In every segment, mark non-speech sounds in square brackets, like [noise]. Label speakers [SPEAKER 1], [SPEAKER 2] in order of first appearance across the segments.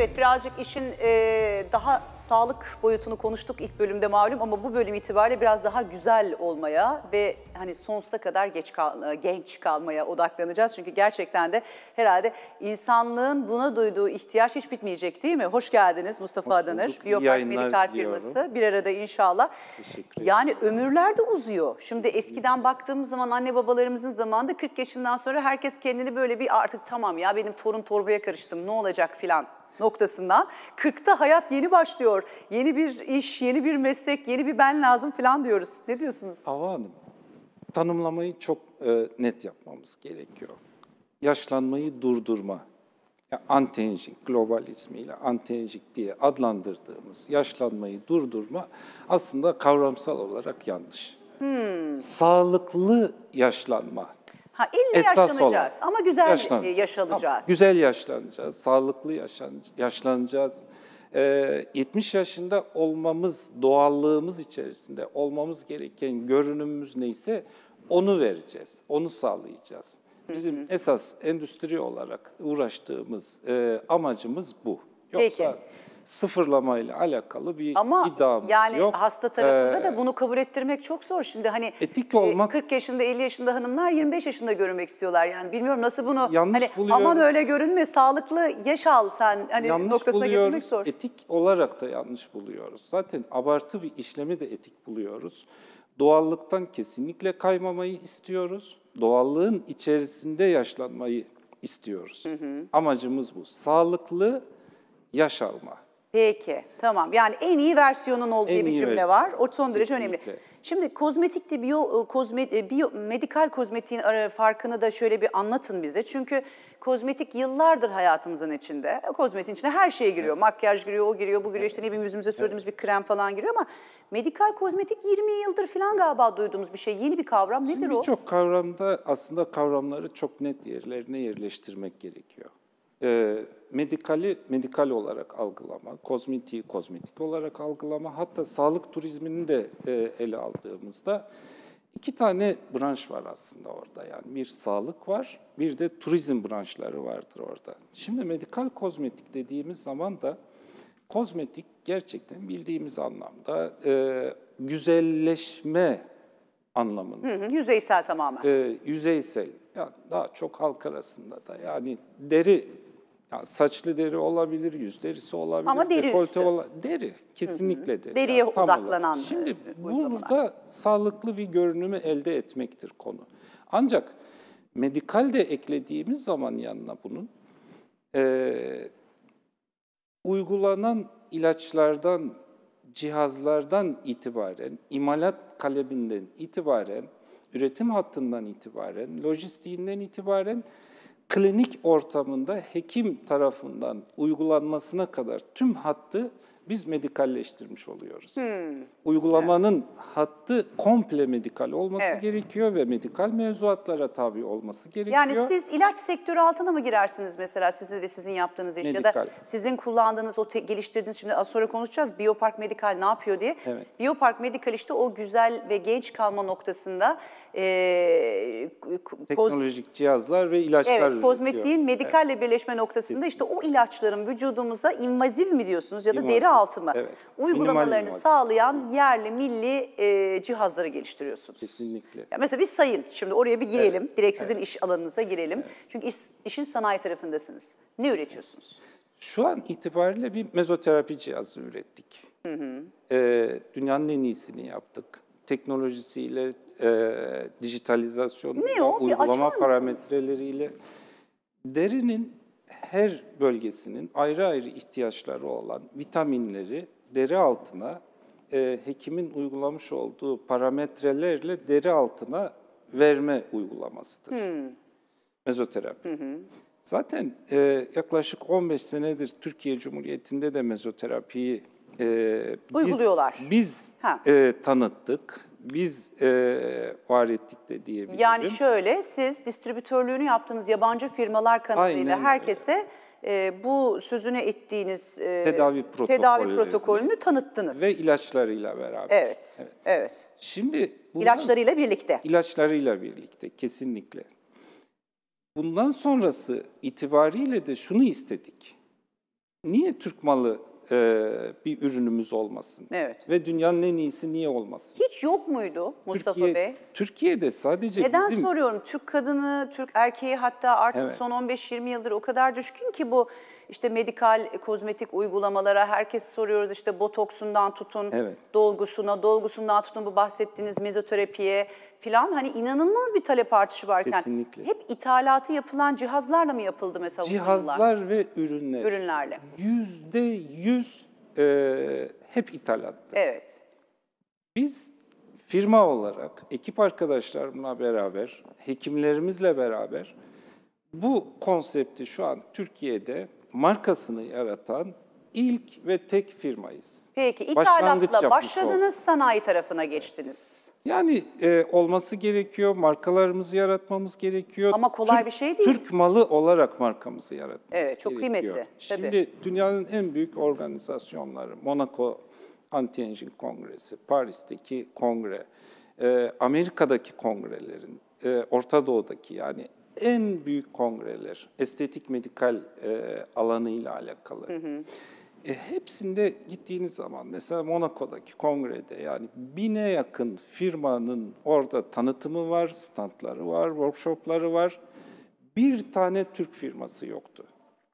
[SPEAKER 1] Evet birazcık işin e, daha sağlık boyutunu konuştuk ilk bölümde malum ama bu bölüm itibariyle biraz daha güzel olmaya ve hani sonsuza kadar geç kal e, genç kalmaya odaklanacağız. Çünkü gerçekten de herhalde insanlığın buna duyduğu ihtiyaç hiç bitmeyecek değil mi? Hoş geldiniz Mustafa Hoş Adanır. Biyopark Medikal firması bir arada inşallah. Yani ömürler de uzuyor. Şimdi eskiden baktığımız zaman anne babalarımızın zamanında 40 yaşından sonra herkes kendini böyle bir artık tamam ya benim torun torbaya karıştım ne olacak filan noktasından. 40'ta hayat yeni başlıyor. Yeni bir iş, yeni bir meslek, yeni bir ben lazım falan diyoruz. Ne diyorsunuz?
[SPEAKER 2] Hava Hanım, tanımlamayı çok e, net yapmamız gerekiyor. Yaşlanmayı durdurma, yani aging, global ismiyle aging diye adlandırdığımız yaşlanmayı durdurma aslında kavramsal olarak yanlış. Hmm. Sağlıklı yaşlanma
[SPEAKER 1] Ha 50 Esas yaşlanacağız olan. ama güzel e, Yaşlan. yaşlanacağız. Tamam,
[SPEAKER 2] güzel yaşlanacağız, sağlıklı yaşlan, yaşlanacağız. Ee, 70 yaşında olmamız, doğallığımız içerisinde olmamız gereken görünümümüz neyse onu vereceğiz, onu sağlayacağız. Bizim hı hı. esas endüstri olarak uğraştığımız e, amacımız bu. Yoksa Peki sıfırlamayla alakalı bir Ama iddiamız yani yok. Ama hasta tarafında ee, da bunu
[SPEAKER 1] kabul ettirmek çok zor. Şimdi hani etik olmak, 40 yaşında 50 yaşında hanımlar 25 yaşında görünmek istiyorlar. Yani bilmiyorum nasıl bunu yanlış hani buluyoruz. aman öyle görünme sağlıklı yaş al sen hani yanlış noktasına buluyoruz, getirmek zor.
[SPEAKER 2] Etik olarak da yanlış buluyoruz. Zaten abartı bir işlemi de etik buluyoruz. Doğallıktan kesinlikle kaymamayı istiyoruz. Doğallığın içerisinde yaşlanmayı istiyoruz. Hı hı. Amacımız bu. Sağlıklı yaş alma.
[SPEAKER 1] Peki tamam yani en iyi versiyonun olduğu En bir cümle versiyon. var. O son derece Kesinlikle. önemli. Şimdi kozmetikte biyo, e, kozme, e, biyo medikal kozmetiğin farkını da şöyle bir anlatın bize. Çünkü kozmetik yıllardır hayatımızın içinde. O e, Kozmetiğin içine her şey giriyor. Makyaj giriyor, o giriyor, bu giriyor. İşte ne bileyim yüzümüze sürdüğümüz bir krem falan giriyor ama medikal kozmetik 20 yıldır falan galiba duyduğumuz bir şey. Yeni bir kavram. Nedir o? Birçok
[SPEAKER 2] kavramda aslında kavramları çok net yerlerine yerleştirmek gerekiyor. Ee, medikali medikal olarak algılama, kozmetiği kozmetik olarak algılama, hatta sağlık turizmini de e, ele aldığımızda iki tane branş var aslında orada. Yani bir sağlık var, bir de turizm branşları vardır orada. Şimdi medikal kozmetik dediğimiz zaman da kozmetik gerçekten bildiğimiz anlamda e, güzelleşme anlamında.
[SPEAKER 1] Hı hı, yüzeysel tamamen.
[SPEAKER 2] E, yüzeysel. Yani daha çok halk arasında da yani deri ya saçlı deri olabilir, yüz derisi olabilir. Ama deri üstü. Ola, deri, kesinlikle deri. Deriye yani, odaklanan. Olarak. Şimdi e, uygulamalar. burada sağlıklı bir görünümü elde etmektir konu. Ancak medikal de eklediğimiz zaman yanına bunun, e, uygulanan ilaçlardan, cihazlardan itibaren, imalat kalebinden itibaren, üretim hattından itibaren, lojistiğinden itibaren klinik ortamında hekim tarafından uygulanmasına kadar tüm hattı biz medikalleştirmiş oluyoruz. Hmm. Uygulamanın evet. hattı komple medikal olması evet. gerekiyor ve medikal mevzuatlara tabi olması gerekiyor. Yani
[SPEAKER 1] siz ilaç sektörü altına mı girersiniz mesela sizin ve sizin yaptığınız iş medikal. ya da sizin kullandığınız o geliştirdiğiniz şimdi az sonra konuşacağız Biopark Medikal ne yapıyor diye. Evet. Biopark Medikal işte o güzel ve genç kalma noktasında e,
[SPEAKER 2] teknolojik cihazlar ve ilaçlar Evet, kozmetiğin medikalle
[SPEAKER 1] evet. birleşme noktasında Kesinlikle. işte o ilaçların vücudumuza invaziv mi diyorsunuz ya da invaziv. deri altı mı? Evet.
[SPEAKER 2] Uygulamalarını Minimal
[SPEAKER 1] sağlayan yerli milli e, cihazları geliştiriyorsunuz. Kesinlikle. Ya mesela bir sayın, şimdi oraya bir girelim, evet. direkt sizin evet. iş alanınıza girelim. Evet. Çünkü iş, işin sanayi tarafındasınız. Ne üretiyorsunuz?
[SPEAKER 2] Şu an itibariyle bir mezoterapi cihazı ürettik. Hı hı. Ee, dünyanın en iyisini yaptık teknolojisiyle, e, dijitalizasyon, uygulama parametreleriyle derinin her bölgesinin ayrı ayrı ihtiyaçları olan vitaminleri deri altına e, hekimin uygulamış olduğu parametrelerle deri altına verme uygulamasıdır. Hmm. Mezoterapi. Hı hı. Zaten e, yaklaşık 15 senedir Türkiye Cumhuriyeti'nde de mezoterapiyi e, uyguluyorlar. Biz, biz ha. e, tanıttık, biz e, var ettik de diyebilirim. Yani
[SPEAKER 1] şöyle, siz distribütörlüğünü yaptığınız yabancı firmalar kanalıyla Aynen. herkese e, bu sözüne ettiğiniz e, tedavi, protokolü tedavi protokolünü tanıttınız. Ve
[SPEAKER 2] ilaçlarıyla beraber. Evet, evet. evet. Şimdi bundan, ilaçlarıyla birlikte. İlaçlarıyla birlikte, kesinlikle. Bundan sonrası itibariyle de şunu istedik. Niye Türk malı e, bir ürünümüz olmasın. Evet. Ve dünyanın en iyisi niye olmasın?
[SPEAKER 1] Hiç yok muydu Mustafa Türkiye, Bey?
[SPEAKER 2] Türkiye'de sadece Neden bizim... Neden
[SPEAKER 1] soruyorum? Türk kadını, Türk erkeği hatta artık evet. son 15-20 yıldır o kadar düşkün ki bu işte medikal e, kozmetik uygulamalara herkes soruyoruz işte botoksundan tutun, evet. dolgusuna, dolgusundan tutun bu bahsettiğiniz mezoterapiye filan hani inanılmaz bir talep artışı varken Kesinlikle. hep ithalatı yapılan cihazlarla mı yapıldı mesela Cihazlar
[SPEAKER 2] ve ürünler. Ürünlerle. Yüzde yüz e, hep ithalattı. Evet. Biz firma olarak ekip arkadaşlarımla beraber, hekimlerimizle beraber bu konsepti şu an Türkiye'de markasını yaratan ilk ve tek firmayız.
[SPEAKER 1] Peki ithalatla başladınız, olduk. sanayi tarafına geçtiniz.
[SPEAKER 2] Yani e, olması gerekiyor, markalarımızı yaratmamız gerekiyor. Ama kolay Türk, bir
[SPEAKER 1] şey değil. Türk
[SPEAKER 2] malı olarak markamızı yaratmamız gerekiyor. Evet, çok gerekiyor. kıymetli. Tabii. Şimdi dünyanın en büyük organizasyonları, Monaco Anti-Engine Kongresi, Paris'teki kongre, e, Amerika'daki kongrelerin, e, Orta Doğu'daki yani en büyük kongreler estetik medikal e, alanıyla alakalı. Hı hı. E, hepsinde gittiğiniz zaman mesela Monaco'daki kongrede yani bine yakın firmanın orada tanıtımı var, standları var, workshopları var. Bir tane Türk firması yoktu.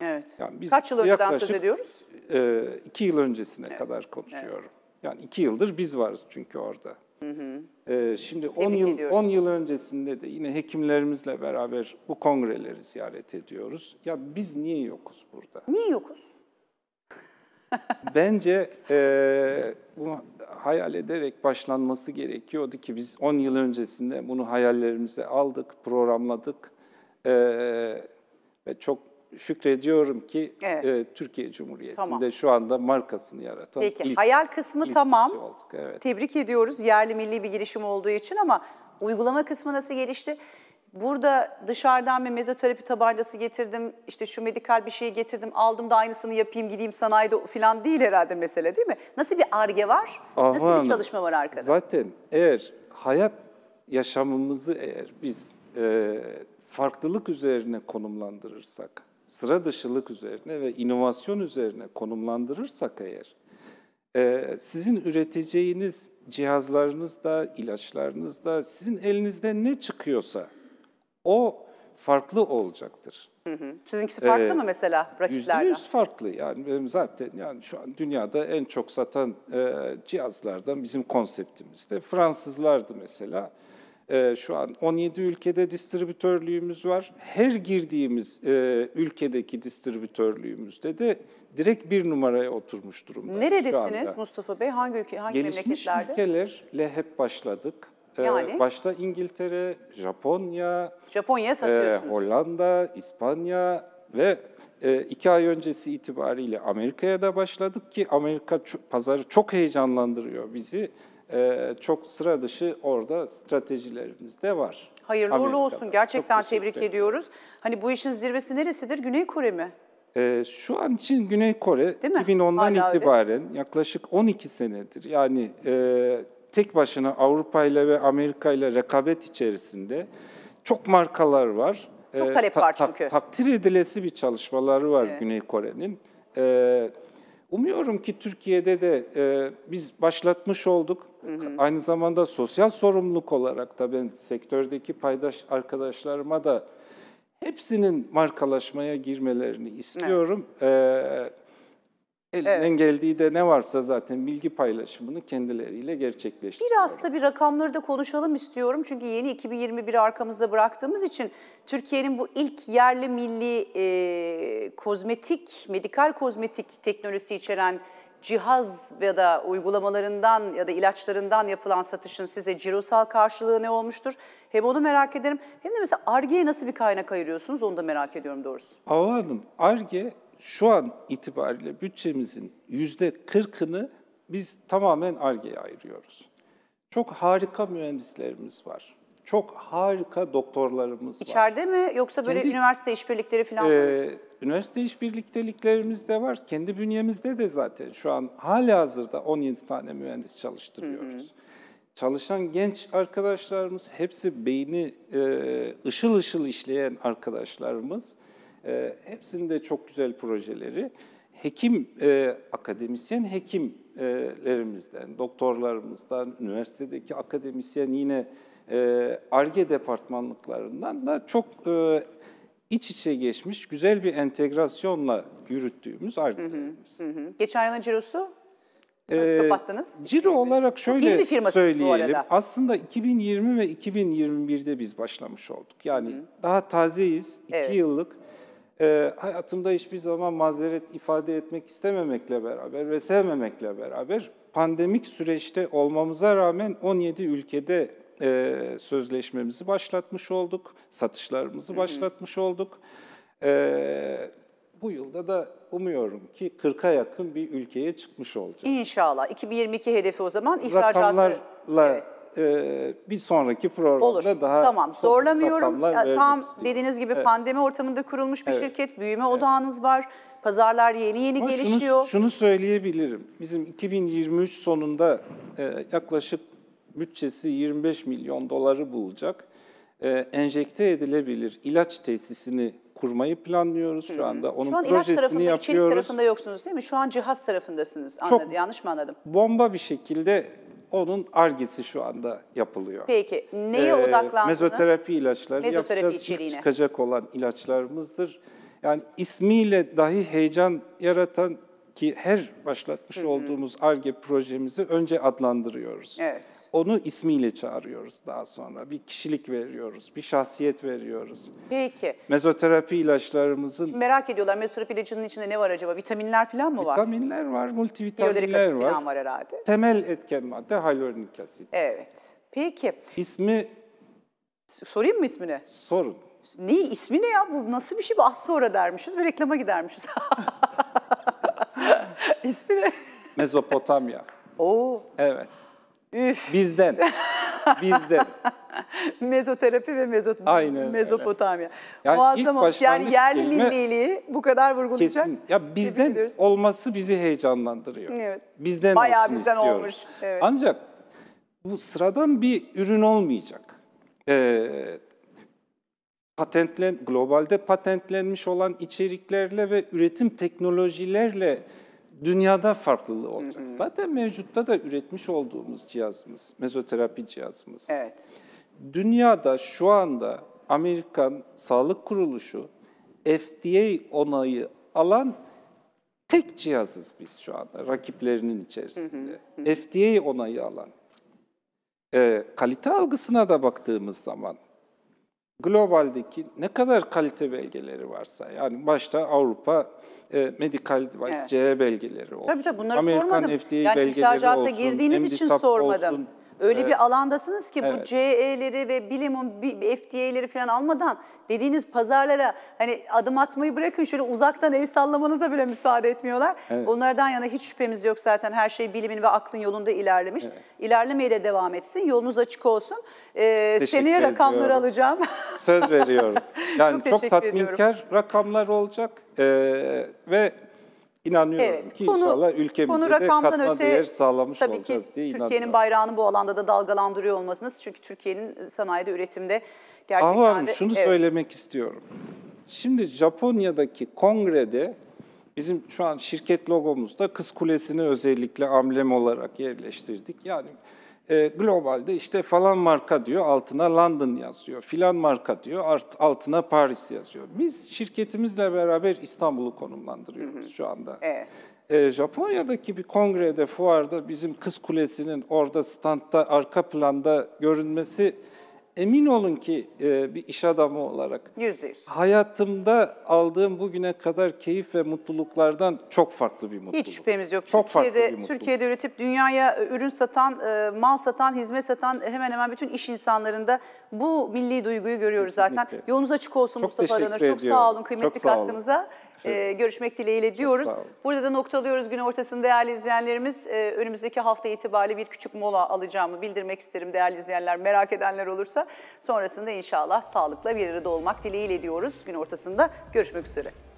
[SPEAKER 2] Evet. Yani biz Kaç yıl önceden söz ediyoruz? E, iki yıl öncesine evet. kadar konuşuyorum. Evet. Yani iki yıldır biz varız çünkü orada. Hı hı. Ee, şimdi 10 yıl 10 yıl öncesinde de yine hekimlerimizle beraber bu kongreleri ziyaret ediyoruz. Ya biz niye yokuz burada? Niye yokuz? [laughs] Bence e, bunu hayal ederek başlanması gerekiyordu ki biz 10 yıl öncesinde bunu hayallerimize aldık, programladık e, ve çok şükrediyorum ki evet. e, Türkiye Cumhuriyeti'nde tamam. şu anda markasını yaratan Peki. ilk hayal
[SPEAKER 1] kısmı ilk tamam. Olduk,
[SPEAKER 2] evet. Tebrik
[SPEAKER 1] ediyoruz yerli milli bir girişim olduğu için ama uygulama kısmı nasıl gelişti? Burada dışarıdan bir mezoterapi tabancası getirdim, işte şu medikal bir şeyi getirdim, aldım da aynısını yapayım, gideyim sanayide falan değil herhalde mesele değil mi? Nasıl bir arge var, Aha, nasıl bir çalışma var arkada? Zaten
[SPEAKER 2] eğer hayat yaşamımızı eğer biz e, farklılık üzerine konumlandırırsak, sıra dışılık üzerine ve inovasyon üzerine konumlandırırsak eğer, e, sizin üreteceğiniz cihazlarınızda, ilaçlarınızda, sizin elinizde ne çıkıyorsa o farklı olacaktır. Hı hı. Sizinkisi e, farklı ee, mı mesela rakiplerden? %100 farklı yani benim zaten yani şu an dünyada en çok satan e, cihazlardan bizim konseptimizde Fransızlardı mesela. Ee, şu an 17 ülkede distribütörlüğümüz var. Her girdiğimiz e, ülkedeki distribütörlüğümüzde de direkt bir numaraya oturmuş durumda. Neredesiniz
[SPEAKER 1] Mustafa Bey? Hangi ülke, hangi Gelişmiş memleketlerde?
[SPEAKER 2] Gelişmiş ülkelerle hep başladık. Ee, yani? başta İngiltere, Japonya,
[SPEAKER 1] Japonya e,
[SPEAKER 2] Hollanda, İspanya ve e, iki ay öncesi itibariyle Amerika'ya da başladık ki Amerika pazarı çok heyecanlandırıyor bizi. Ee, çok sıra dışı orada stratejilerimiz de var. Hayırlı uğurlu olsun.
[SPEAKER 1] Gerçekten tebrik ediyoruz. Hani bu işin zirvesi neresidir? Güney Kore mi?
[SPEAKER 2] Ee, şu an için Güney Kore 2010'dan Hala itibaren öyle. yaklaşık 12 senedir yani e, tek başına Avrupa ile ve Amerika ile rekabet içerisinde çok markalar var. Çok e, talep ee, ta, var çünkü. Ta, takdir edilesi bir çalışmaları var evet. Güney Kore'nin. Ee, Umuyorum ki Türkiye'de de e, biz başlatmış olduk. Hı hı. Aynı zamanda sosyal sorumluluk olarak da ben sektördeki paydaş arkadaşlarıma da hepsinin markalaşmaya girmelerini istiyorum. Evet. E, Elinden evet. geldiği de ne varsa zaten bilgi paylaşımını kendileriyle gerçekleştiriyor.
[SPEAKER 1] Biraz da bir rakamları da konuşalım istiyorum. Çünkü yeni 2021 arkamızda bıraktığımız için Türkiye'nin bu ilk yerli milli e, kozmetik, medikal kozmetik teknolojisi içeren cihaz ya da uygulamalarından ya da ilaçlarından yapılan satışın size cirosal karşılığı ne olmuştur? Hem onu merak ederim hem de mesela ARGE'ye nasıl bir kaynak ayırıyorsunuz onu da merak ediyorum doğrusu.
[SPEAKER 2] Avalardım. ARGE şu an itibariyle bütçemizin yüzde kırkını biz tamamen ARGE'ye ayırıyoruz. Çok harika mühendislerimiz var. Çok harika doktorlarımız İçeride var.
[SPEAKER 1] İçeride mi yoksa böyle Kendi, üniversite işbirlikleri falan mı? E,
[SPEAKER 2] üniversite işbirlikteliklerimiz de var. Kendi bünyemizde de zaten şu an hala hazırda 17 tane mühendis çalıştırıyoruz. Hı hı. Çalışan genç arkadaşlarımız hepsi beyni e, ışıl ışıl işleyen arkadaşlarımız. E, ee, hepsinde çok güzel projeleri. Hekim, e, akademisyen hekimlerimizden, doktorlarımızdan, üniversitedeki akademisyen yine e, ARGE e, departmanlıklarından da çok e, iç içe geçmiş, güzel bir entegrasyonla yürüttüğümüz ARGE'lerimiz.
[SPEAKER 1] Geçen yılın cirosu ee, Nasıl kapattınız? Ciro olarak şöyle bir söyleyelim.
[SPEAKER 2] Aslında 2020 ve 2021'de biz başlamış olduk. Yani Hı. daha tazeyiz. 2 evet. yıllık e, hayatımda hiçbir zaman mazeret ifade etmek istememekle beraber ve sevmemekle beraber pandemik süreçte olmamıza rağmen 17 ülkede e, sözleşmemizi başlatmış olduk, satışlarımızı başlatmış olduk. E, bu yılda da umuyorum ki 40'a yakın bir ülkeye çıkmış olacağız.
[SPEAKER 1] İnşallah. 2022 hedefi o zaman ihracatı... Rakamlarla
[SPEAKER 2] evet e, bir sonraki programda Olur. daha tamam zorlamıyorum. Tam dediğiniz gibi evet. pandemi
[SPEAKER 1] ortamında kurulmuş bir evet. şirket, büyüme evet. odağınız var. Pazarlar yeni yeni Ama gelişiyor. Şunu,
[SPEAKER 2] şunu söyleyebilirim. Bizim 2023 sonunda e, yaklaşık bütçesi 25 milyon doları bulacak. E, enjekte edilebilir ilaç tesisini kurmayı planlıyoruz şu anda. Onun şu an projesini ilaç tarafında, yapıyoruz. içerik tarafında
[SPEAKER 1] yoksunuz değil mi? Şu an cihaz tarafındasınız. Anladı, Çok Yanlış mı anladım?
[SPEAKER 2] Bomba bir şekilde onun argisi şu anda yapılıyor. Peki
[SPEAKER 1] neye ee, odaklandınız? Mezoterapi
[SPEAKER 2] ilaçları mezoterapi yapacağız. İçeriğine. çıkacak olan ilaçlarımızdır. Yani ismiyle dahi heyecan yaratan ki her başlatmış Hı-hı. olduğumuz ARGE projemizi önce adlandırıyoruz. Evet. Onu ismiyle çağırıyoruz daha sonra. Bir kişilik veriyoruz, bir şahsiyet veriyoruz. Peki. Mezoterapi ilaçlarımızın... Şimdi
[SPEAKER 1] merak ediyorlar mezoterapi ilacının içinde ne var acaba? Vitaminler falan mı var?
[SPEAKER 2] Vitaminler var, multivitaminler var. falan var herhalde. Temel etken madde hyaluronik asit.
[SPEAKER 1] Evet. Peki.
[SPEAKER 2] İsmi... Sorayım mı ismini? Sorun.
[SPEAKER 1] Ne ismi ne ya? Bu nasıl bir şey? Bu az sonra dermişiz ve reklama gidermişiz. [laughs] İsmi ne?
[SPEAKER 2] Mezopotamya. Oo. Evet. Üf. Bizden. Bizden. [laughs] Mezoterapi ve mezot Aynen Mezopotamya. Yani Muazzam ilk yani yerli milliliği
[SPEAKER 1] bu kadar vurgulayacak. Kesin.
[SPEAKER 2] Ya bizden olması bizi heyecanlandırıyor. Evet. Bizden Bayağı bizden istiyoruz. olmuş. Evet. Ancak bu sıradan bir ürün olmayacak. Ee, patentlen globalde patentlenmiş olan içeriklerle ve üretim teknolojilerle dünyada farklılığı olacak. Hı hı. Zaten mevcutta da üretmiş olduğumuz cihazımız, mezoterapi cihazımız. Evet. Dünyada şu anda Amerikan Sağlık Kuruluşu FDA onayı alan tek cihazız biz şu anda rakiplerinin içerisinde. Hı hı hı. FDA onayı alan. E, kalite algısına da baktığımız zaman globaldeki ne kadar kalite belgeleri varsa yani başta Avrupa e, medical device, evet. CE belgeleri olsun. Tabii tabii bunları Amerikan sormadım. FDA yani belgeleri olsun. girdiğiniz için sormadım. Olsun. Öyle evet. bir
[SPEAKER 1] alandasınız ki evet. bu CE'leri ve bilimun FDA'leri falan almadan dediğiniz pazarlara hani adım atmayı bırakın şöyle uzaktan el sallamanıza bile müsaade etmiyorlar. Evet. Onlardan yana hiç şüphemiz yok zaten her şey bilimin ve aklın yolunda ilerlemiş. Evet. İlerlemeye de devam etsin. Yolunuz açık olsun. Ee, teşekkür seneye ediyorum. alacağım. Söz veriyorum. [laughs] Yani çok, çok tatminkar
[SPEAKER 2] ediyorum. rakamlar olacak ee, ve İnanıyorum evet, ki konu, inşallah ülkemize de katma öte, değer sağlamış tabii olacağız ki diye inanıyorum. Türkiye'nin
[SPEAKER 1] bayrağını bu alanda da dalgalandırıyor olmasınız. Çünkü Türkiye'nin sanayide, üretimde gerçekten Aha, de... şunu evet. söylemek
[SPEAKER 2] istiyorum. Şimdi Japonya'daki kongrede bizim şu an şirket logomuzda Kız Kulesi'ni özellikle amblem olarak yerleştirdik. Yani e, globalde işte falan marka diyor, altına London yazıyor, filan marka diyor, altına Paris yazıyor. Biz şirketimizle beraber İstanbul'u konumlandırıyoruz hı hı. şu anda. Evet. E, Japonya'daki bir kongrede, fuarda bizim Kız Kulesi'nin orada standta, arka planda görünmesi emin olun ki e, bir iş adamı olarak %100. hayatımda aldığım bugüne kadar keyif ve mutluluklardan çok farklı bir mutluluk. Hiç şüphemiz yok. Çok Türkiye'de, farklı bir Türkiye'de
[SPEAKER 1] üretip dünyaya e, ürün satan, e, mal satan, hizmet satan hemen hemen bütün iş insanlarında bu milli duyguyu görüyoruz Kesinlikle. zaten. Yolunuz açık olsun çok Mustafa Aranır. Çok sağ olun kıymetli çok sağ olun. katkınıza e, görüşmek dileğiyle diyoruz. Burada da noktalıyoruz gün ortasını değerli izleyenlerimiz. E, önümüzdeki hafta itibariyle bir küçük mola alacağımı bildirmek isterim değerli izleyenler. Merak edenler olursa sonrasında inşallah sağlıkla bir arada olmak dileğiyle diyoruz gün ortasında. Görüşmek üzere.